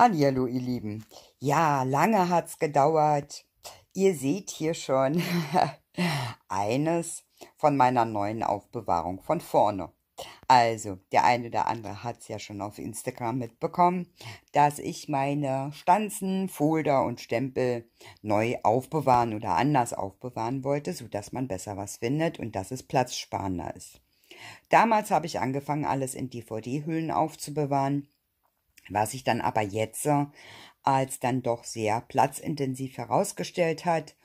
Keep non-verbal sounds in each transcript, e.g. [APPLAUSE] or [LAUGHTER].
Hallihallo, ihr Lieben. Ja, lange hat's gedauert. Ihr seht hier schon [LAUGHS] eines von meiner neuen Aufbewahrung von vorne. Also, der eine oder andere hat's ja schon auf Instagram mitbekommen, dass ich meine Stanzen, Folder und Stempel neu aufbewahren oder anders aufbewahren wollte, sodass man besser was findet und dass es platzsparender ist. Damals habe ich angefangen, alles in DVD-Hüllen aufzubewahren was sich dann aber jetzt äh, als dann doch sehr platzintensiv herausgestellt hat.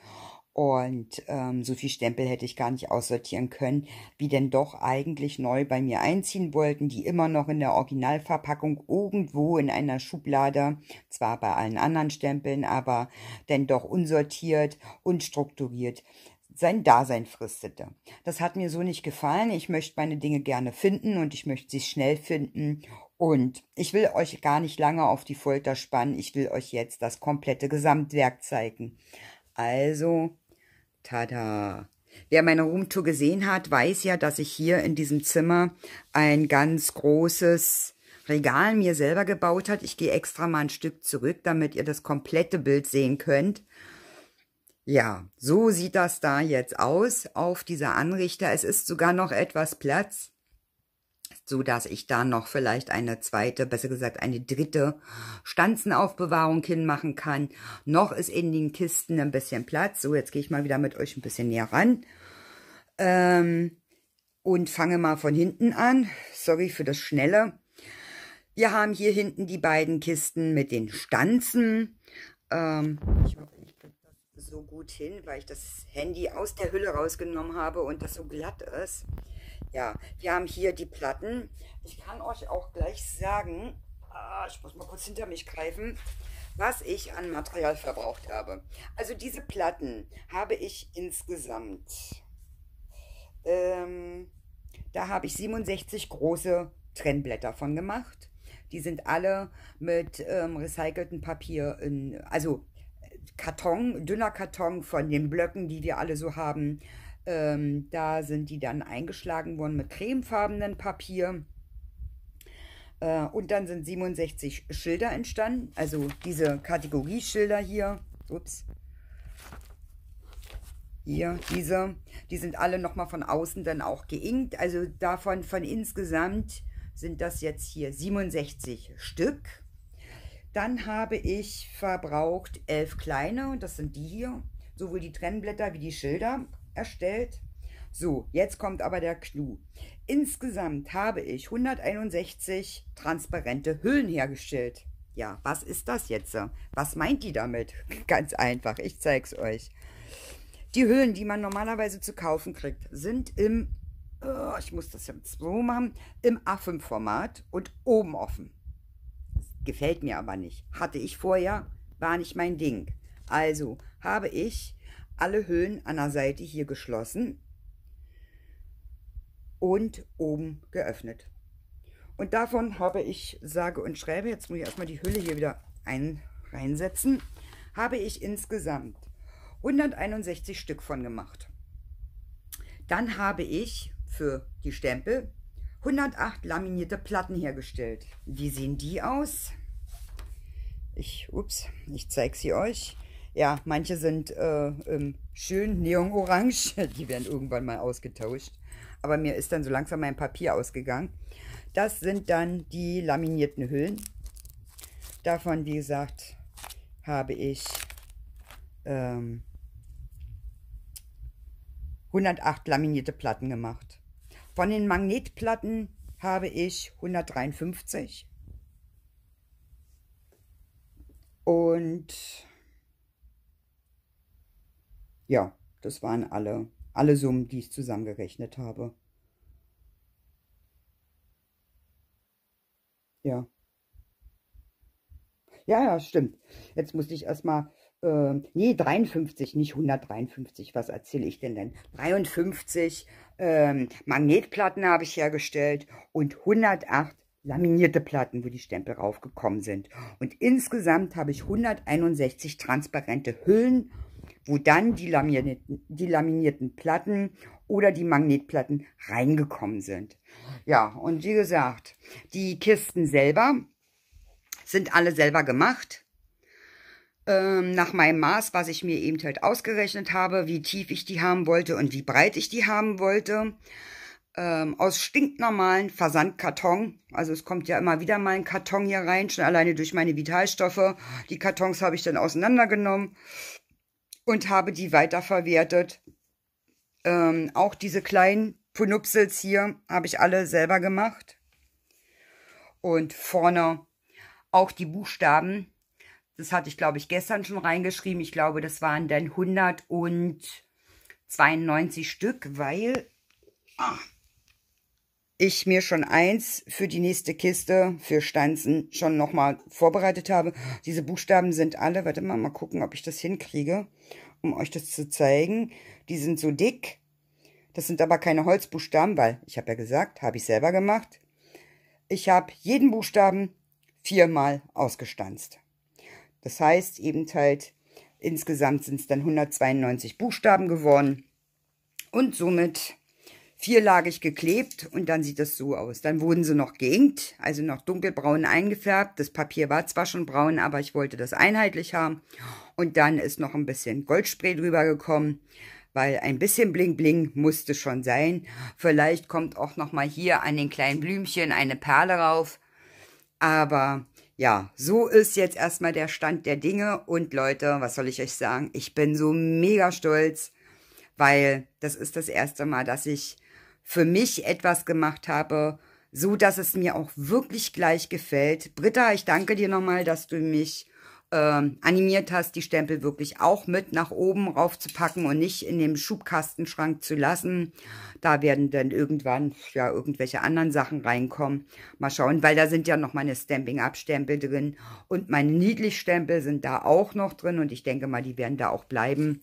Und ähm, so viel Stempel hätte ich gar nicht aussortieren können, wie denn doch eigentlich neu bei mir einziehen wollten, die immer noch in der Originalverpackung irgendwo in einer Schublade, zwar bei allen anderen Stempeln, aber denn doch unsortiert, und strukturiert sein Dasein fristete. Das hat mir so nicht gefallen. Ich möchte meine Dinge gerne finden und ich möchte sie schnell finden und ich will euch gar nicht lange auf die Folter spannen. Ich will euch jetzt das komplette Gesamtwerk zeigen. Also, tada. Wer meine Roomtour gesehen hat, weiß ja, dass ich hier in diesem Zimmer ein ganz großes Regal mir selber gebaut hat. Ich gehe extra mal ein Stück zurück, damit ihr das komplette Bild sehen könnt. Ja, so sieht das da jetzt aus auf dieser Anrichter. Es ist sogar noch etwas Platz so dass ich da noch vielleicht eine zweite, besser gesagt eine dritte Stanzenaufbewahrung hinmachen kann. Noch ist in den Kisten ein bisschen Platz. So, jetzt gehe ich mal wieder mit euch ein bisschen näher ran. Ähm, und fange mal von hinten an. Sorry für das Schnelle. Wir haben hier hinten die beiden Kisten mit den Stanzen. Ähm, ich hoffe, ich kriege das so gut hin, weil ich das Handy aus der Hülle rausgenommen habe und das so glatt ist. Ja, wir haben hier die Platten. Ich kann euch auch gleich sagen, ah, ich muss mal kurz hinter mich greifen, was ich an Material verbraucht habe. Also diese Platten habe ich insgesamt, ähm, da habe ich 67 große Trennblätter von gemacht. Die sind alle mit ähm, recyceltem Papier, in, also äh, Karton, dünner Karton von den Blöcken, die wir alle so haben, ähm, da sind die dann eingeschlagen worden mit cremefarbenen Papier. Äh, und dann sind 67 Schilder entstanden, also diese Kategorieschilder hier. Ups. Hier, diese, die sind alle nochmal von außen dann auch geinkt. Also davon von insgesamt sind das jetzt hier 67 Stück. Dann habe ich verbraucht elf kleine, das sind die hier, sowohl die Trennblätter wie die Schilder erstellt. So, jetzt kommt aber der Clou. Insgesamt habe ich 161 transparente Hüllen hergestellt. Ja, was ist das jetzt? Was meint die damit? [LAUGHS] Ganz einfach, ich zeig's euch. Die Hüllen, die man normalerweise zu kaufen kriegt, sind im, oh, ich muss das jetzt so machen, im A5-Format und oben offen. Gefällt mir aber nicht. Hatte ich vorher, war nicht mein Ding. Also habe ich alle Höhlen an der Seite hier geschlossen und oben geöffnet. Und davon habe ich, sage und schreibe, jetzt muss ich erstmal die Hülle hier wieder ein, reinsetzen, habe ich insgesamt 161 Stück von gemacht. Dann habe ich für die Stempel 108 laminierte Platten hergestellt. Wie sehen die aus? Ich, ups, ich zeige sie euch. Ja, manche sind äh, ähm, schön neonorange. [LAUGHS] Die werden irgendwann mal ausgetauscht. Aber mir ist dann so langsam mein Papier ausgegangen. Das sind dann die laminierten Hüllen. Davon, wie gesagt, habe ich ähm, 108 laminierte Platten gemacht. Von den Magnetplatten habe ich 153. Und ja, das waren alle, alle Summen, die ich zusammengerechnet habe. Ja. Ja, ja, stimmt. Jetzt musste ich erstmal, äh, nee, 53, nicht 153, was erzähle ich denn denn? 53 ähm, Magnetplatten habe ich hergestellt und 108 laminierte Platten, wo die Stempel raufgekommen sind. Und insgesamt habe ich 161 transparente Hüllen wo dann die laminierten, die laminierten Platten oder die Magnetplatten reingekommen sind. Ja, und wie gesagt, die Kisten selber sind alle selber gemacht. Ähm, nach meinem Maß, was ich mir eben halt ausgerechnet habe, wie tief ich die haben wollte und wie breit ich die haben wollte. Ähm, aus stinknormalen Versandkarton. Also es kommt ja immer wieder mal ein Karton hier rein, schon alleine durch meine Vitalstoffe. Die Kartons habe ich dann auseinandergenommen und habe die weiterverwertet. Ähm, auch diese kleinen Punupsels hier habe ich alle selber gemacht. Und vorne auch die Buchstaben. Das hatte ich, glaube ich, gestern schon reingeschrieben. Ich glaube, das waren dann 192 Stück, weil... Ach, ich mir schon eins für die nächste Kiste für Stanzen schon nochmal vorbereitet habe. Diese Buchstaben sind alle, warte mal, mal gucken, ob ich das hinkriege, um euch das zu zeigen. Die sind so dick. Das sind aber keine Holzbuchstaben, weil, ich habe ja gesagt, habe ich selber gemacht. Ich habe jeden Buchstaben viermal ausgestanzt. Das heißt eben halt, insgesamt sind es dann 192 Buchstaben geworden. Und somit vierlagig geklebt und dann sieht das so aus. Dann wurden sie noch geinkt, also noch dunkelbraun eingefärbt. Das Papier war zwar schon braun, aber ich wollte das einheitlich haben. Und dann ist noch ein bisschen Goldspray drüber gekommen, weil ein bisschen Bling Bling musste schon sein. Vielleicht kommt auch nochmal hier an den kleinen Blümchen eine Perle rauf. Aber ja, so ist jetzt erstmal der Stand der Dinge. Und Leute, was soll ich euch sagen? Ich bin so mega stolz, weil das ist das erste Mal, dass ich für mich etwas gemacht habe, so dass es mir auch wirklich gleich gefällt. Britta, ich danke dir nochmal, dass du mich äh, animiert hast, die Stempel wirklich auch mit nach oben raufzupacken und nicht in dem Schubkastenschrank zu lassen. Da werden dann irgendwann ja irgendwelche anderen Sachen reinkommen. Mal schauen, weil da sind ja noch meine Stamping-Up-Stempel drin und meine Niedlich-Stempel sind da auch noch drin und ich denke mal, die werden da auch bleiben,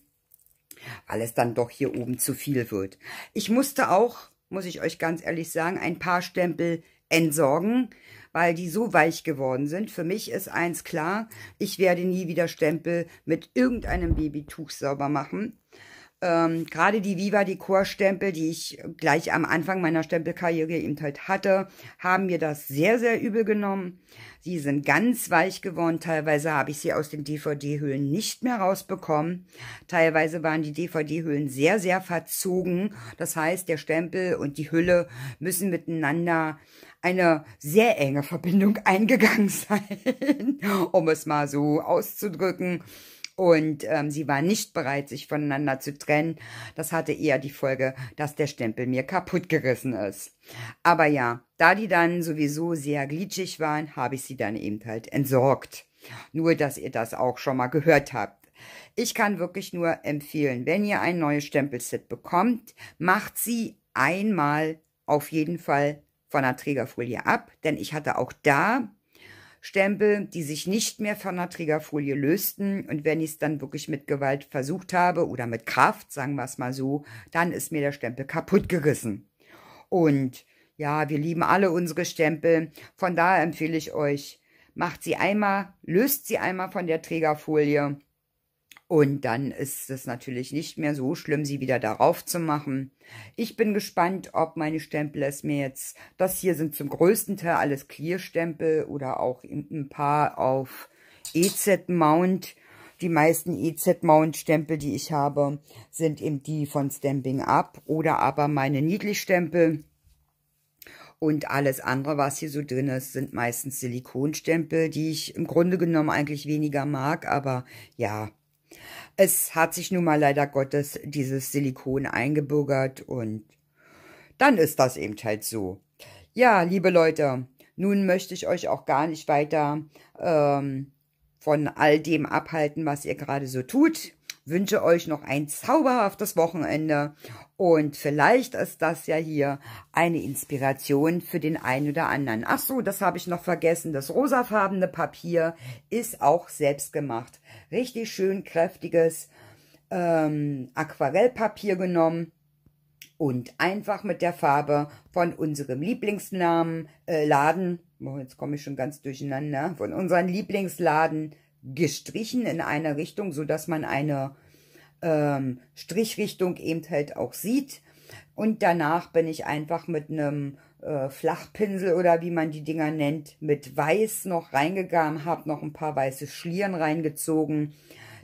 weil es dann doch hier oben zu viel wird. Ich musste auch muss ich euch ganz ehrlich sagen, ein paar Stempel entsorgen, weil die so weich geworden sind. Für mich ist eins klar, ich werde nie wieder Stempel mit irgendeinem Babytuch sauber machen ähm, gerade die Viva Decor Stempel, die ich gleich am Anfang meiner Stempelkarriere eben halt hatte, haben mir das sehr, sehr übel genommen. Sie sind ganz weich geworden. Teilweise habe ich sie aus den DVD-Hüllen nicht mehr rausbekommen. Teilweise waren die DVD-Hüllen sehr, sehr verzogen. Das heißt, der Stempel und die Hülle müssen miteinander eine sehr enge Verbindung [LAUGHS] eingegangen sein, um es mal so auszudrücken. Und ähm, sie war nicht bereit, sich voneinander zu trennen. Das hatte eher die Folge, dass der Stempel mir kaputt gerissen ist. Aber ja, da die dann sowieso sehr glitschig waren, habe ich sie dann eben halt entsorgt. Nur, dass ihr das auch schon mal gehört habt. Ich kann wirklich nur empfehlen, wenn ihr ein neues Stempelset bekommt, macht sie einmal auf jeden Fall von der Trägerfolie ab, denn ich hatte auch da Stempel, die sich nicht mehr von der Trägerfolie lösten. Und wenn ich es dann wirklich mit Gewalt versucht habe oder mit Kraft, sagen wir es mal so, dann ist mir der Stempel kaputt gerissen. Und ja, wir lieben alle unsere Stempel. Von daher empfehle ich euch, macht sie einmal, löst sie einmal von der Trägerfolie und dann ist es natürlich nicht mehr so schlimm, sie wieder darauf zu machen. Ich bin gespannt, ob meine Stempel es mir jetzt, das hier sind zum größten Teil alles Clear-Stempel oder auch ein paar auf EZ-Mount. Die meisten EZ-Mount-Stempel, die ich habe, sind eben die von Stamping Up oder aber meine Niedlich-Stempel. Und alles andere, was hier so drin ist, sind meistens Silikonstempel, die ich im Grunde genommen eigentlich weniger mag. Aber ja, es hat sich nun mal leider Gottes dieses Silikon eingebürgert und dann ist das eben halt so. Ja, liebe Leute, nun möchte ich euch auch gar nicht weiter ähm, von all dem abhalten, was ihr gerade so tut wünsche euch noch ein zauberhaftes Wochenende und vielleicht ist das ja hier eine Inspiration für den einen oder anderen. Ach so, das habe ich noch vergessen. Das rosafarbene Papier ist auch selbst gemacht. Richtig schön kräftiges ähm, Aquarellpapier genommen und einfach mit der Farbe von unserem Lieblingsnamen äh, Laden, oh, jetzt komme ich schon ganz durcheinander, von unserem Lieblingsladen gestrichen in einer Richtung, so dass man eine ähm, Strichrichtung eben halt auch sieht. Und danach bin ich einfach mit einem äh, Flachpinsel oder wie man die Dinger nennt, mit Weiß noch reingegangen, habe noch ein paar weiße Schlieren reingezogen.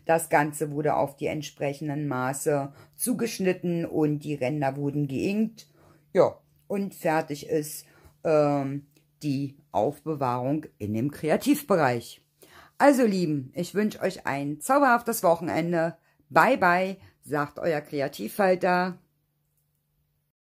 Das Ganze wurde auf die entsprechenden Maße zugeschnitten und die Ränder wurden geinkt. Ja, und fertig ist ähm, die Aufbewahrung in dem Kreativbereich. Also Lieben, ich wünsche euch ein zauberhaftes Wochenende. Bye bye, sagt euer Kreativfalter.